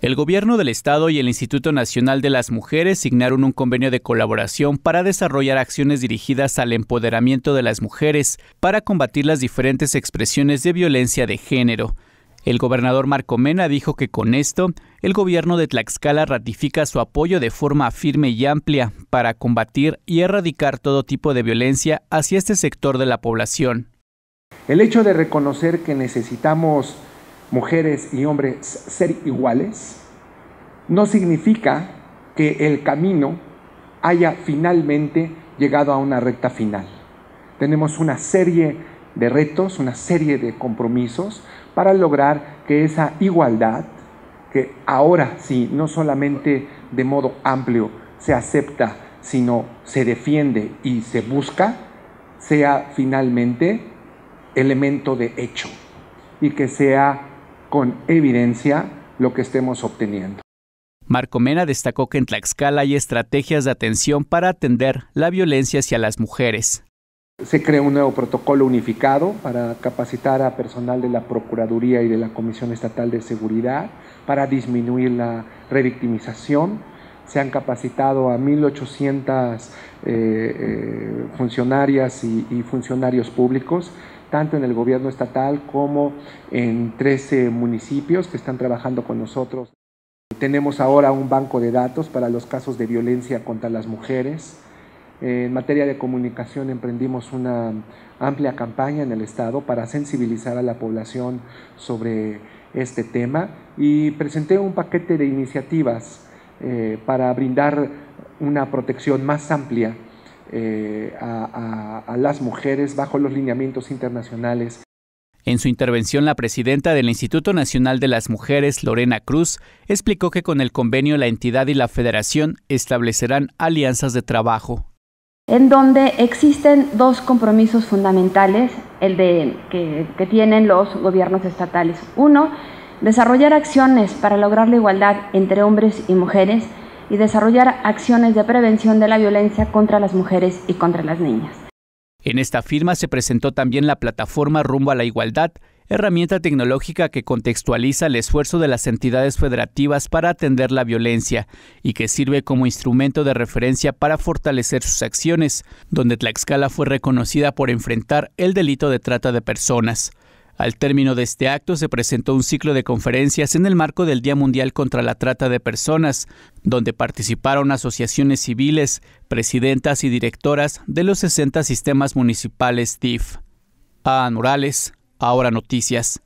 El gobierno del estado y el Instituto Nacional de las Mujeres signaron un convenio de colaboración para desarrollar acciones dirigidas al empoderamiento de las mujeres para combatir las diferentes expresiones de violencia de género. El gobernador Marco Mena dijo que con esto, el gobierno de Tlaxcala ratifica su apoyo de forma firme y amplia para combatir y erradicar todo tipo de violencia hacia este sector de la población. El hecho de reconocer que necesitamos mujeres y hombres ser iguales, no significa que el camino haya finalmente llegado a una recta final. Tenemos una serie de retos, una serie de compromisos para lograr que esa igualdad, que ahora sí, no solamente de modo amplio se acepta, sino se defiende y se busca, sea finalmente elemento de hecho y que sea con evidencia lo que estemos obteniendo. Marco Mena destacó que en Tlaxcala hay estrategias de atención para atender la violencia hacia las mujeres. Se creó un nuevo protocolo unificado para capacitar a personal de la Procuraduría y de la Comisión Estatal de Seguridad para disminuir la revictimización. Se han capacitado a 1.800 eh, eh, funcionarias y funcionarios públicos tanto en el gobierno estatal como en 13 municipios que están trabajando con nosotros. Tenemos ahora un banco de datos para los casos de violencia contra las mujeres. En materia de comunicación emprendimos una amplia campaña en el Estado para sensibilizar a la población sobre este tema y presenté un paquete de iniciativas eh, para brindar una protección más amplia eh, a, las mujeres bajo los lineamientos internacionales. En su intervención, la presidenta del Instituto Nacional de las Mujeres, Lorena Cruz, explicó que con el convenio la entidad y la federación establecerán alianzas de trabajo. En donde existen dos compromisos fundamentales, el que tienen los gobiernos estatales. Uno, desarrollar acciones para lograr la igualdad entre hombres y mujeres y desarrollar acciones de prevención de la violencia contra las mujeres y contra las niñas. En esta firma se presentó también la plataforma Rumbo a la Igualdad, herramienta tecnológica que contextualiza el esfuerzo de las entidades federativas para atender la violencia y que sirve como instrumento de referencia para fortalecer sus acciones, donde Tlaxcala fue reconocida por enfrentar el delito de trata de personas. Al término de este acto se presentó un ciclo de conferencias en el marco del Día Mundial contra la Trata de Personas, donde participaron asociaciones civiles, presidentas y directoras de los 60 sistemas municipales DIF. A. Morales, Ahora Noticias.